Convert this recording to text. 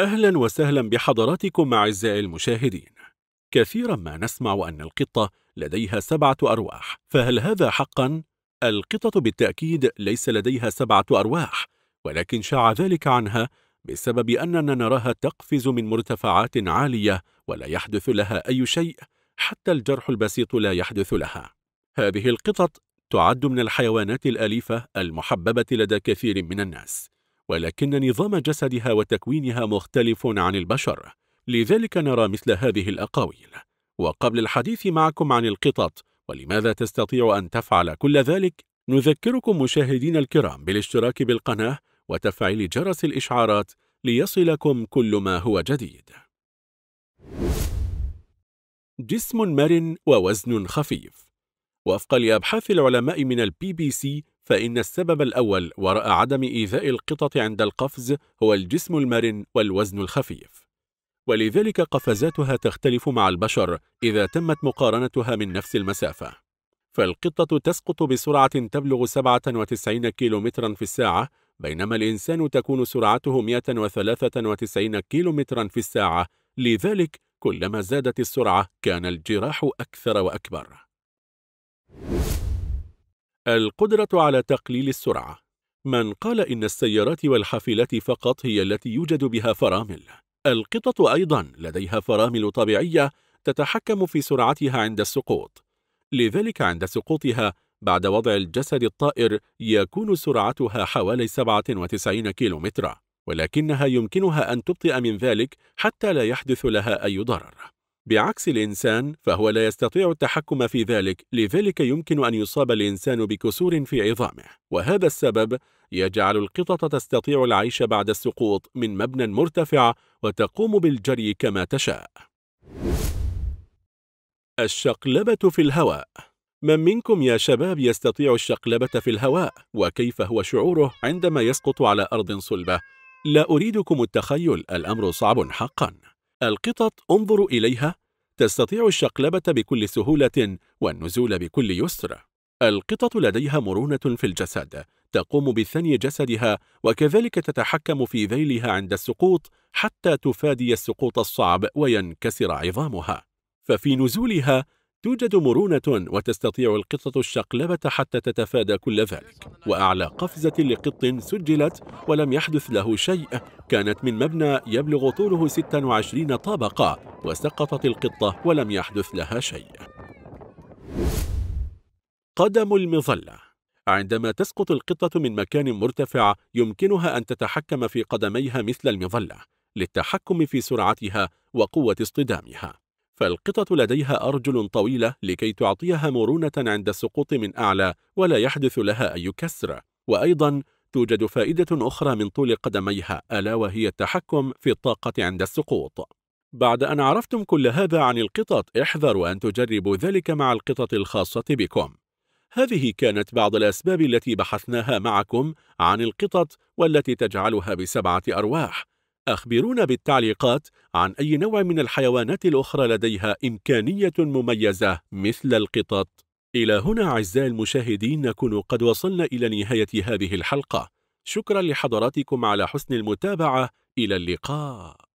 أهلا وسهلا بحضراتكم أعزائي المشاهدين كثيرا ما نسمع أن القطة لديها سبعة أرواح فهل هذا حقا؟ القطة بالتأكيد ليس لديها سبعة أرواح ولكن شاع ذلك عنها بسبب أننا نراها تقفز من مرتفعات عالية ولا يحدث لها أي شيء حتى الجرح البسيط لا يحدث لها هذه القطط تعد من الحيوانات الأليفة المحببة لدى كثير من الناس ولكن نظام جسدها وتكوينها مختلف عن البشر لذلك نرى مثل هذه الأقاويل وقبل الحديث معكم عن القطط ولماذا تستطيع أن تفعل كل ذلك نذكركم مشاهدين الكرام بالاشتراك بالقناة وتفعيل جرس الإشعارات ليصلكم كل ما هو جديد جسم مرن ووزن خفيف وفقا لأبحاث العلماء من البي بي سي فإن السبب الأول وراء عدم إيذاء القطط عند القفز هو الجسم المرن والوزن الخفيف ولذلك قفزاتها تختلف مع البشر إذا تمت مقارنتها من نفس المسافة فالقطة تسقط بسرعة تبلغ 97 كيلومترا في الساعة بينما الإنسان تكون سرعته 193 كيلومترا في الساعة لذلك كلما زادت السرعة كان الجراح أكثر وأكبر القدرة على تقليل السرعة من قال إن السيارات والحافلات فقط هي التي يوجد بها فرامل القطط أيضا لديها فرامل طبيعية تتحكم في سرعتها عند السقوط لذلك عند سقوطها بعد وضع الجسد الطائر يكون سرعتها حوالي 97 كيلومترا ولكنها يمكنها أن تبطئ من ذلك حتى لا يحدث لها أي ضرر بعكس الإنسان فهو لا يستطيع التحكم في ذلك لذلك يمكن أن يصاب الإنسان بكسور في عظامه وهذا السبب يجعل القطط تستطيع العيش بعد السقوط من مبنى مرتفع وتقوم بالجري كما تشاء الشقلبة في الهواء من منكم يا شباب يستطيع الشقلبة في الهواء وكيف هو شعوره عندما يسقط على أرض صلبة؟ لا أريدكم التخيل الأمر صعب حقاً القطط انظروا إليها تستطيع الشقلبة بكل سهولة والنزول بكل يسر القطط لديها مرونة في الجسد تقوم بثني جسدها وكذلك تتحكم في ذيلها عند السقوط حتى تفادي السقوط الصعب وينكسر عظامها ففي نزولها توجد مرونة وتستطيع القطة الشقلبة حتى تتفادى كل ذلك وأعلى قفزة لقط سجلت ولم يحدث له شيء كانت من مبنى يبلغ طوله 26 طابقة وسقطت القطة ولم يحدث لها شيء قدم المظله عندما تسقط القطة من مكان مرتفع يمكنها أن تتحكم في قدميها مثل المظلة للتحكم في سرعتها وقوة اصطدامها فالقطط لديها أرجل طويلة لكي تعطيها مرونة عند السقوط من أعلى ولا يحدث لها أي كسر وأيضا توجد فائدة أخرى من طول قدميها ألا وهي التحكم في الطاقة عند السقوط بعد أن عرفتم كل هذا عن القطط احذروا أن تجربوا ذلك مع القطط الخاصة بكم هذه كانت بعض الأسباب التي بحثناها معكم عن القطط والتي تجعلها بسبعة أرواح أخبرونا بالتعليقات عن أي نوع من الحيوانات الأخرى لديها إمكانية مميزة مثل القطط إلى هنا أعزائي المشاهدين نكون قد وصلنا إلى نهاية هذه الحلقة شكرا لحضراتكم على حسن المتابعة إلى اللقاء